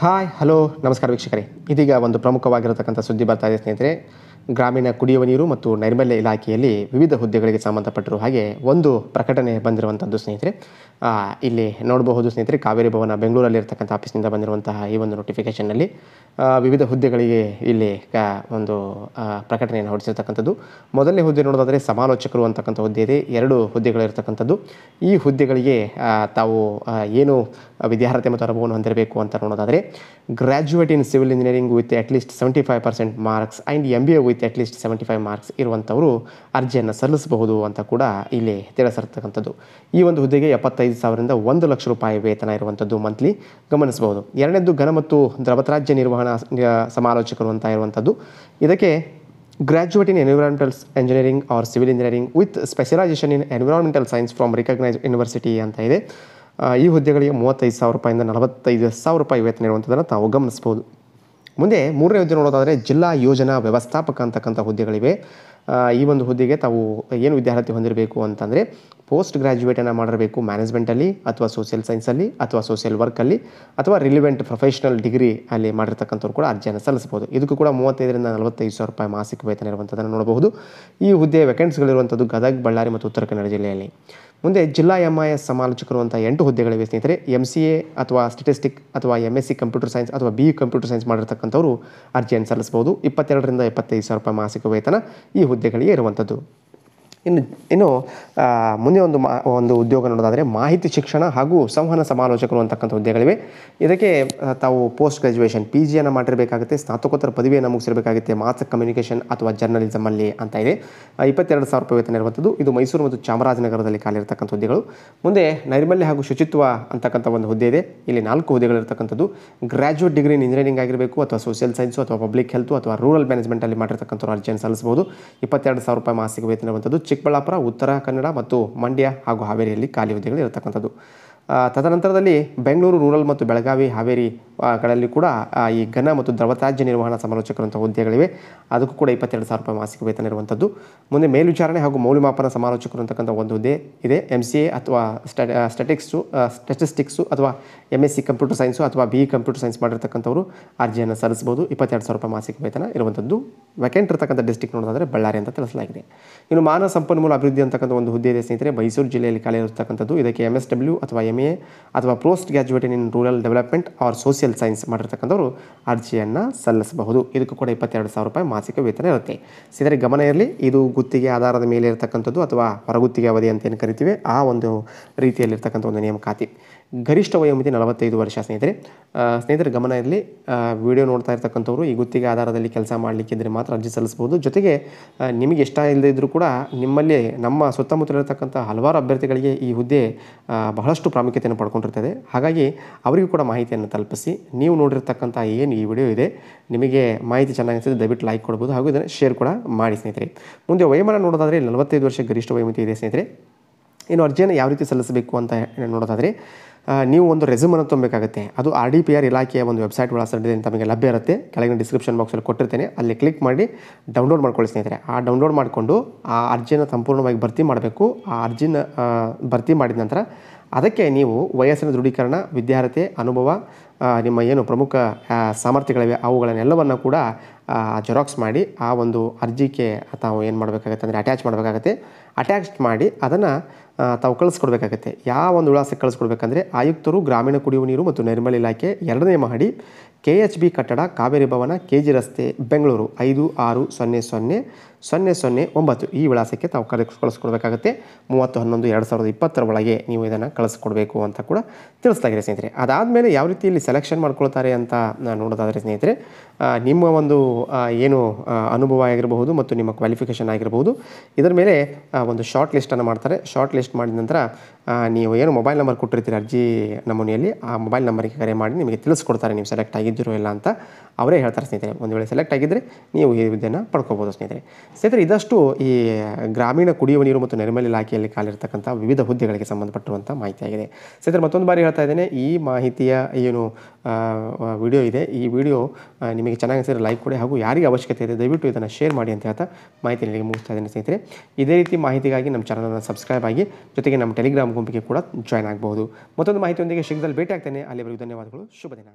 hi hello ನಮಸ್ಕಾರ ವೀಕ್ಷಕರೇ ಇದೀಗ ಒಂದು ಪ್ರಮುಖವಾಗಿರತಕ್ಕಂಥ ಸುದ್ದಿ ಬರ್ತಾ ಇದೆ ಸ್ನೇಹಿತರೆ ಗ್ರಾಮೀಣ ಕುಡಿಯುವ ನೀರು ಮತ್ತು ನೈರ್ಮಲ್ಯ ಇಲಾಖೆಯಲ್ಲಿ ವಿವಿಧ ಹುದ್ದೆಗಳಿಗೆ ಸಂಬಂಧಪಟ್ಟರು ಹಾಗೆ ಒಂದು ಪ್ರಕಟಣೆ ಬಂದಿರುವಂಥದ್ದು ಸ್ನೇಹಿತರೆ ಇಲ್ಲಿ ನೋಡಬಹುದು ಸ್ನೇಹಿತರೆ ಕಾವೇರಿ ಭವನ ಬೆಂಗಳೂರಲ್ಲಿರ್ತಕ್ಕಂಥ ಆಫೀಸ್ನಿಂದ ಬಂದಿರುವಂತಹ ಈ ಒಂದು ನೋಟಿಫಿಕೇಷನ್ನಲ್ಲಿ ವಿವಿಧ ಹುದ್ದೆಗಳಿಗೆ ಇಲ್ಲಿ ಒಂದು ಪ್ರಕಟಣೆಯನ್ನು ಹೊರಡಿಸಿರ್ತಕ್ಕಂಥದ್ದು ಮೊದಲನೇ ಹುದ್ದೆ ನೋಡೋದಾದರೆ ಸಮಾಲೋಚಕರು ಅಂತಕ್ಕಂಥ ಹುದ್ದೆ ಇದೆ ಎರಡು ಹುದ್ದೆಗಳಿರ್ತಕ್ಕಂಥದ್ದು ಈ ಹುದ್ದೆಗಳಿಗೆ ತಾವು ಏನು ವಿದ್ಯಾರ್ಥಿ ಮತ್ತು ಅನುಭವವನ್ನು ಹೊಂದಿರಬೇಕು ಅಂತ ನೋಡೋದಾದರೆ graduate in civil engineering with at least seventy five percent marks and M B A with at least seventy five marks ಇರುವಂಥವರು ಅರ್ಜಿಯನ್ನು ಸಲ್ಲಿಸಬಹುದು ಅಂತ ಕೂಡ ಇಲ್ಲಿ ತಿಳಿಸಿರ್ತಕ್ಕಂಥದ್ದು ಈ ಒಂದು ಹುದ್ದೆಗೆ ಎಪ್ಪತ್ತೈದು ಸಾವಿರದಿಂದ ಒಂದು ಲಕ್ಷ ರೂಪಾಯಿ ವೇತನ ಇರುವಂಥದ್ದು ಮಂತ್ಲಿ ಗಮನಿಸಬಹುದು ಎರಡನೇದು ಘನ ಮತ್ತು ದ್ರವತರಾಜ್ಯ ನಿರ್ವಹಣಾ ಸಮಾಲೋಚಕರು ಅಂತ ಇರುವಂಥದ್ದು ಇದಕ್ಕೆ graduate in environmental engineering or civil engineering with specialisation in environmental science from recognise university ಅಂತ ಇದೆ ಈ ಹುದ್ದೆಗಳಿಗೆ ಮೂವತ್ತೈದು ಸಾವಿರ ರೂಪಾಯಿಂದ ನಲವತ್ತೈದು ಸಾವಿರ ರೂಪಾಯಿ ವೇತನ ಇರುವಂಥದ್ದನ್ನು ತಾವು ಗಮನಿಸಬಹುದು ಮುಂದೆ ಮೂರನೇ ಹುದ್ದೆ ನೋಡೋದಾದರೆ ಜಿಲ್ಲಾ ಯೋಜನಾ ವ್ಯವಸ್ಥಾಪಕ ಅಂತಕ್ಕಂಥ ಹುದ್ದೆಗಳಿವೆ ಈ ಒಂದು ಹುದ್ದೆಗೆ ತಾವು ಏನು ವಿದ್ಯಾರ್ಹತೆ ಹೊಂದಿರಬೇಕು ಅಂತಂದರೆ ಪೋಸ್ಟ್ ಗ್ರ್ಯಾಜುಯೇಟನ್ನು ಮಾಡಿರಬೇಕು ಮ್ಯಾನೇಜ್ಮೆಂಟಲ್ಲಿ ಅಥವಾ ಸೋಷಿಯಲ್ ಸೈನ್ಸಲ್ಲಿ ಅಥವಾ ಸೋಷಿಯಲ್ ವರ್ಕಲ್ಲಿ ಅಥವಾ ರಿಲಿವೆಂಟ್ ಪ್ರೊಫೆಷನಲ್ ಡಿಗ್ರಿ ಅಲ್ಲಿ ಮಾಡಿರ್ತಕ್ಕಂಥವ್ರು ಕೂಡ ಅರ್ಜಿಯನ್ನು ಸಲ್ಲಿಸ್ಬೋದು ಇದಕ್ಕೂ ಕೂಡ ಮೂವತ್ತೈದರಿಂದ ನಲವತ್ತೈದು ಸಾವಿರ ರೂಪಾಯಿ ಮಾಸಿಕ ವೇತನ ಇರುವಂಥದ್ದನ್ನು ನೋಡಬಹುದು ಈ ಹುದ್ದೆ ವೆಕೆನ್ಸ್ಗಳಿರುವಂಥದ್ದು ಗದಗ ಬಳ್ಳಾರಿ ಮತ್ತು ಉತ್ತರ ಕನ್ನಡ ಜಿಲ್ಲೆಯಲ್ಲಿ ಮುಂದೆ ಜಿಲ್ಲಾ ಎಮ್ ಐ ಎಸ್ ಸಮಾಲೋಚಕರು ಅಂತ ಎಂಟು ಹುದ್ದೆಗಳಿವೆ ಸ್ನೇಹಿತರೆ ಎಮ್ ಸಿ ಎ ಅಥವಾ ಸ್ಟೆಟಿಸ್ಟಿಕ್ ಅಥವಾ M S C computer science ಅಥವಾ ಬಿ ಕಂಪ್ಯೂಟರ್ ಸೈನ್ಸ್ ಮಾಡಿರ್ತಕ್ಕಂಥವ್ರು ಅರ್ಜಿಯನ್ನು ಸಲ್ಲಿಸಬಹುದು ಇಪ್ಪತ್ತೆರಡರಿಂದ ಇಪ್ಪತ್ತೈದು ಸಾವಿರ ರೂಪಾಯಿ ಮಾಸಿಕ ವೇತನ ಈ ಹುದ್ದೆಗಳಿಗೆ ಇರುವಂಥದ್ದು ಇನ್ನು ಇನ್ನು ಮುಂದೆ ಒಂದು ಮಾ ಒಂದು ಉದ್ಯೋಗ ನೋಡೋದಾದರೆ ಮಾಹಿತಿ ಶಿಕ್ಷಣ ಹಾಗೂ ಸಂವಹನ ಸಮಾಲೋಚಕರು ಅಂತಕ್ಕಂಥ ಹುದ್ದೆಗಳಿವೆ ಇದಕ್ಕೆ ತಾವು ಪೋಸ್ಟ್ ಗ್ರಾಜ್ಯುವೇಷನ್ ಪಿ ಜಿಯನ್ನು ಮಾಡಿರಬೇಕಾಗುತ್ತೆ ಸ್ನಾತಕೋತ್ತರ ಪದವಿಯನ್ನು ಮುಗಿಸಿರಬೇಕಾಗುತ್ತೆ ಮಾಸ್ ಕಮ್ಯುನಿಕೇಷನ್ ಅಥವಾ ಜರ್ನಲಿಸಮಲ್ಲಿ ಅಂತ ಇದೆ ಇಪ್ಪತ್ತೆರಡು ಸಾವಿರ ರೂಪಾಯಿ ವೇತನ ಇರುವಂಥದ್ದು ಇದು ಮೈಸೂರು ಮತ್ತು ಚಾಮರಾಜನಗರದಲ್ಲಿ ಕಾಲಿರ್ತಕ್ಕಂಥ ಹುದ್ದೆಗಳು ಮುಂದೆ ನೈರ್ಮಲ್ಯ ಹಾಗೂ ಶುಚಿತ್ವ ಅಂತಕ್ಕಂಥ ಒಂದು ಹುದ್ದೆ ಇದೆ ಇಲ್ಲಿ ನಾಲ್ಕು ಹುದ್ದೆಗಳಿರ್ತಕ್ಕಂಥದ್ದು ಗ್ರ್ಯಾಜುಯೇಟ್ ಡಿಗ್ರಿ ಇನ್ ಇಂಜಿನಿಯರಿಂಗ್ ಆಗಿರಬೇಕು ಅಥವಾ ಸೋಷಿಯಲ್ ಸೈನ್ಸು ಅಥವಾ ಪಬ್ಲಿಕ್ ಹೆಲ್ತು ಅಥವಾ ರೂರಲ್ ಮ್ಯಾನೇಜ್ಮೆಂಟಲ್ಲಿ ಮಾಡಿರ್ತಕ್ಕಂಥವ್ರು ಅರ್ಜಿಯನ್ನು ಸಲ್ಲಿಸಬಹುದು ಇಪ್ಪತ್ತೆರಡು ಸಾವಿರ ರೂಪಾಯಿ ಮಾಸಿಕ ವೇತನ ಇರುವಂಥದ್ದು ಚಿಕ್ಕಬಳ್ಳಾಪುರ ಉತ್ತರ ಕನ್ನಡ ಮತ್ತು ಮಂಡ್ಯ ಹಾಗೂ ಹಾವೇರಿಯಲ್ಲಿ ಖಾಲಿ ಹುದ್ದೆಗಳು ಇರತಕ್ಕಂಥದ್ದು ತದನಂತರದಲ್ಲಿ ಬೆಂಗಳೂರು ರೂರಲ್ ಮತ್ತು ಬೆಳಗಾವಿ ಹಾವೇರಿ ಗಳಲ್ಲಿ ಕೂಡ ಈ ಘನ ಮತ್ತು ದ್ರವ ತ್ಯಾಜ್ಯ ನಿರ್ವಹಣಾ ಸಮಾಲೋಚಕರಂತಹ ಹುದ್ದೆಗಳಿವೆ ಅದಕ್ಕೂ ಕೂಡ ಇಪ್ಪತ್ತೆರಡು ಸಾವಿರ ರೂಪಾಯಿ ಮಾಸಿಕ ವೇತನ ಇರುವಂಥದ್ದು ಮುಂದೆ ಮೇಲ್ವಿಚಾರಣೆ ಹಾಗೂ ಮೌಲ್ಯಮಾಪನ ಸಮಾಲೋಚಕರು ಅಂತಕ್ಕಂಥ ಒಂದು ಹುದ್ದೆ ಇದೆ ಎಮ್ ಸಿ ಎ ಅಥವಾ ಸ್ಟಟಿಕ್ಸು ಸ್ಟೆಟಿಸ್ಟಿಕ್ಸು ಅಥವಾ M S C computer science ಅಥವಾ B E e computer science ಮಾಡಿರ್ತಕ್ಕಂಥವರು ಅರ್ಜಿಯನ್ನು ಸಲ್ಲಿಸಬಹುದು ಇಪ್ಪತ್ತೆರಡು ಸಾವಿರ ರೂಪಾಯಿ ಮಾಸಿಕ ವೇತನ ಇರುವಂಥದ್ದು ವೆಕೆಂಟ್ ಇರತಕ್ಕಂಥ ಡಿಸ್ಟಿಕ್ ನೋಡೋದಾದರೆ ಬಳ್ಳಾರಿ ಅಂತ ತಿಳಿಸಲಾಗಿದೆ ಇನ್ನು ಮಾನವ ಸಂಪನ್ಮೂಲ ಅಭಿವೃದ್ಧಿ ಅಂತಕ್ಕಂಥ ಒಂದು ಹುದ್ದೆ ಇದೆ ಸ್ನೇಹಿತರೆ ಮೈಸೂರು ಜಿಲ್ಲೆಯಲ್ಲಿ ಖಾಲಿ ಇರತಕ್ಕಂಥದ್ದು ಇದಕ್ಕೆ ಎಮ್ ಎಸ್ ಡಬ್ಲ್ಯೂ ಅಥವಾ ಎಮ್ ಎ ಅಥವಾ post graduate in rural development or social social science ಮಾಡಿರ್ತಕ್ಕಂಥವ್ರು ಅರ್ಜಿಯನ್ನು ಸಲ್ಲಿಸಬಹುದು ಇದಕ್ಕೂ ಕೂಡ ಇಪ್ಪತ್ತೆರಡು ಸಾವಿರ ರೂಪಾಯಿ ಮಾಸಿಕ ವೇತನ ಇರುತ್ತೆ ಇದರ ಗಮನ ಇರಲಿ ಇದು ಗುತ್ತಿಗೆ ಆಧಾರದ ಮೇಲೆ ಇರತಕ್ಕಂಥದ್ದು ಅಥವಾ ಹೊರಗುತ್ತಿಗೆ ಅವಧಿ ಅಂತ ಏನು ಕರಿತೀವಿ ಆ ಒಂದು ರೀತಿಯಲ್ಲಿರ್ತಕ್ಕಂಥ ಒಂದು ನೇಮಕಾತಿ ಗರಿಷ್ಠ ವಯೋಮಿತಿ ನಲವತ್ತೈದು ವರ್ಷ ಸ್ನೇಹಿತರೆ ಸ್ನೇಹಿತರ ಗಮನ ಇರಲಿ ವಿಡಿಯೋ ನೋಡ್ತಾ ಇರ್ತಕ್ಕಂಥವ್ರು ಈ ಗುತ್ತಿಗೆ ಆಧಾರದಲ್ಲಿ ಕೆಲಸ ಮಾಡಲಿಕ್ಕಿದ್ರೆ ಮಾತ್ರ ಅರ್ಜಿ ಸಲ್ಲಿಸ್ಬೋದು ಜೊತೆಗೆ ನಿಮಗೆ ಇಷ್ಟ ಇಲ್ಲದಿದ್ದರೂ ಕೂಡ ನಿಮ್ಮಲ್ಲಿ ನಮ್ಮ ಸುತ್ತಮುತ್ತಲಿರತಕ್ಕಂಥ ಹಲವಾರು ಅಭ್ಯರ್ಥಿಗಳಿಗೆ ಈ ಹುದ್ದೆ ಬಹಳಷ್ಟು ಪ್ರಾಮುಖ್ಯತೆಯನ್ನು ಪಡ್ಕೊಂಡಿರ್ತದೆ ಹಾಗಾಗಿ ಅವರಿಗೂ ಕೂಡ ಮಾಹಿತಿಯನ್ನು ತಲುಪಿಸಿ ನೀವು ನೋಡಿರ್ತಕ್ಕಂಥ ಏನು ಈ ವಿಡಿಯೋ ಇದೆ ನಿಮಗೆ ಮಾಹಿತಿ ಚೆನ್ನಾಗಿರ್ತದೆ ದಯವಿಟ್ಟು ಲೈಕ್ ಕೊಡ್ಬೋದು ಹಾಗೂ ಇದನ್ನು ಶೇರ್ ಕೂಡ ಮಾಡಿ ಸ್ನೇಹಿತರೆ ಮುಂದೆ ವಯಮಾನ ನೋಡೋದಾದರೆ ನಲವತ್ತೈದು ವರ್ಷ ಗರಿಷ್ಠ ವಯಮಿತಿ ಇದೆ ಸ್ನೇಹಿತರೆ ಇನ್ನು ಅರ್ಜಿಯನ್ನು ಯಾವ ರೀತಿ ಸಲ್ಲಿಸಬೇಕು ಅಂತ ನೋಡೋದಾದರೆ ನೀವು ಒಂದು ರೆಸ್ಯೂಮನ್ನು ತುಂಬಬೇಕಾಗುತ್ತೆ ಅದು ಆರ್ ಡಿ ಪಿ ಆರ್ ಇಲಾಖೆಯ ಒಂದು ವೆಬ್ಸೈಟ್ ವಿಳಾಸ ತಮಗೆ ಲಭ್ಯ ಇರುತ್ತೆ ಕೆಳಗಿನ ಡಿಸ್ಕ್ರಿಪ್ಷನ್ ಬಾಕ್ಸಲ್ಲಿ ಕೊಟ್ಟಿರ್ತೇನೆ ಅಲ್ಲಿ ಕ್ಲಿಕ್ ಮಾಡಿ ಡೌನ್ಲೋಡ್ ಮಾಡ್ಕೊಳ್ಳಿ ಸ್ನೇಹಿತರೆ ಆ ಡೌನ್ಲೋಡ್ ಮಾಡಿಕೊಂಡು ಆ ಅರ್ಜಿಯನ್ನು ಸಂಪೂರ್ಣವಾಗಿ ಭರ್ತಿ ಮಾಡಬೇಕು ಆ ಅರ್ಜಿನ ಭರ್ತಿ ಮಾಡಿದ ನಂತರ ಅದಕ್ಕೆ ನೀವು ವಯಸ್ಸಿನ ದೃಢೀಕರಣ ವಿದ್ಯಾರ್ಹತೆ ಅನುಭವ ನಿಮ್ಮ ಏನು ಪ್ರಮುಖ ಸಾಮರ್ಥ್ಯಗಳಿವೆ ಅವುಗಳನ್ನೆಲ್ಲವನ್ನು ಕೂಡ ಜೆರಾಕ್ಸ್ ಮಾಡಿ ಆ ಒಂದು ಅರ್ಜಿಗೆ ತಾವು ಏನು ಮಾಡಬೇಕಾಗತ್ತೆ ಅಂದರೆ ಅಟ್ಯಾಚ್ ಮಾಡಬೇಕಾಗತ್ತೆ ಅಟ್ಯಾಚ್ ಮಾಡಿ ಅದನ್ನು ತಾವು ಕಳಿಸ್ಕೊಡ್ಬೇಕಾಗತ್ತೆ ಯಾವ ಒಂದು ವಿಳಾಸಕ್ಕೆ ಕಳಿಸ್ಕೊಡ್ಬೇಕಂದ್ರೆ ಆಯುಕ್ತರು ಗ್ರಾಮೀಣ ಕುಡಿಯುವ ನೀರು ಮತ್ತು ನೈರ್ಮಲ್ಯ ಇಲಾಖೆ ಎರಡನೇ ಮಹಡಿ ಕೆ ಎಚ್ ಬಿ ಕಟ್ಟಡ ಕಾವೇರಿ ಭವನ ಕೆ ಜಿ ರಸ್ತೆ ಬೆಂಗಳೂರು ಐದು ಆರು ಸೊನ್ನೆ ಸೊನ್ನೆ ಸೊನ್ನೆ ಸೊನ್ನೆ ಒಂಬತ್ತು ಈ ವಿಳಾಸಕ್ಕೆ ತಾವು ಕಳಿ ಕಳಿಸ್ಕೊಡ್ಬೇಕಾಗತ್ತೆ ಮೂವತ್ತು ಹನ್ನೊಂದು ಎರಡು ಸಾವಿರದ ಇಪ್ಪತ್ತರ ಒಳಗೆ ನೀವು ಇದನ್ನು ಕಳಿಸ್ಕೊಡ್ಬೇಕು ಅಂತ ಕೂಡ ತಿಳಿಸ್ತಾ ಇದ್ದೀರಿ ಸ್ನೇಹಿತರೆ ಅದಾದಮೇಲೆ ಯಾವ ರೀತಿ ಇಲ್ಲಿ ಸೆಲೆಕ್ಷನ್ ಮಾಡ್ಕೊಳ್ತಾರೆ ಅಂತ ನೋಡೋದಾದರೆ ಸ್ನೇಹಿತರೆ ನಿಮ್ಮ ಒಂದು ಏನು ಅನುಭವ ಆಗಿರಬಹುದು ಮತ್ತು ನಿಮ್ಮ ಕ್ವಾಲಿಫಿಕೇಷನ್ ಆಗಿರಬಹುದು ಇದರ ಮೇಲೆ ಒಂದು ಶಾರ್ಟ್ ಲಿಸ್ಟನ್ನು ಮಾಡ್ತಾರೆ ಶಾರ್ಟ್ ಲಿಸ್ಟ್ ಮಾಡಿದ ನಂತರ ನೀವು ಏನು ಮೊಬೈಲ್ ನಂಬರ್ ಕೊಟ್ಟಿರ್ತೀರಿ ಅರ್ಜಿ ನಮೂನೆಯಲ್ಲಿ ಆ ಮೊಬೈಲ್ ನಂಬರಿಗೆ ಕರೆ ಮಾಡಿ ನಿಮಗೆ ತಿಳಿಸ್ಕೊಡ್ತಾರೆ ನೀವು ಸೆಲೆಕ್ಟ್ ಆಗಿದ್ದಿರೋ ಇಲ್ಲ ಅಂತ ಅವರೇ ಹೇಳ್ತಾರೆ ಸ್ನೇಹಿತರೆ ಒಂದು ವೇಳೆ ಸೆಲೆಕ್ಟ್ ಆಗಿದ್ದರೆ ನೀವು ಈ ಇದನ್ನು ಪಡ್ಕೋಬೋದು ಸ್ನೇಹಿತರೆ ಸ್ನೇಹಿತರೆ ಇದಷ್ಟು ಈ ಗ್ರಾಮೀಣ ಕುಡಿಯುವ ನೀರು ಮತ್ತು ನೈರ್ಮಲ್ಯ ಇಲಾಖೆಯಲ್ಲಿ ಕಾಲಿರ್ತಕ್ಕಂಥ ವಿವಿಧ ಹುದ್ದೆಗಳಿಗೆ ಸಂಬಂಧಪಟ್ಟಿರುವಂಥ ಮಾಹಿತಿಯಾಗಿದೆ ಸ್ನೇಹಿತರೆ ಮತ್ತೊಂದು ಬಾರಿ ಹೇಳ್ತಾ ಇದ್ದೇನೆ ಈ ಮಾಹಿತಿಯ ಏನು ವಿಡಿಯೋ ಇದೆ ಈ ವಿಡಿಯೋ ನಿಮಗೆ ಚೆನ್ನಾಗಿ ಅನಿಸಿದ್ರೆ ಲೈಕ್ ಕೊಡಿ ಹಾಗೂ ಯಾರಿಗೆ ಅವಶ್ಯಕತೆ ಇದೆ ದಯವಿಟ್ಟು ಇದನ್ನು ಶೇರ್ ಮಾಡಿ ಅಂತ ಹೇಳ್ತಾ ಮಾಹಿತಿ ನಿಮಗೆ ಮುಗಿಸ್ತಾ ಇದ್ದೇನೆ ಸ್ನೇಹಿತರೆ ಇದೇ ರೀತಿ ಮಾಹಿತಿಗಾಗಿ ನಮ್ಮ ಚಾನಲನ್ನು ಸಬ್ಸ್ಕ್ರೈಬ್ ಆಗಿ ಜೊತೆಗೆ ನಮ್ಮ ಟೆಲಿಗ್ರಾಮ್ ಗುಂಪಿಗೆ ಕೂಡ ಜಾಯ್ನ್ ಆಗಬಹುದು ಮತ್ತೊಂದು ಮಾಹಿತಿಯೊಂದಿಗೆ ಶೀಘ್ರದಲ್ಲಿ ಭೇಟಿ ಆಗ್ತೇನೆ ಅಲ್ಲಿವರೆಗೂ ಧನ್ಯವಾದಗಳು ಶುಭ ದಿನ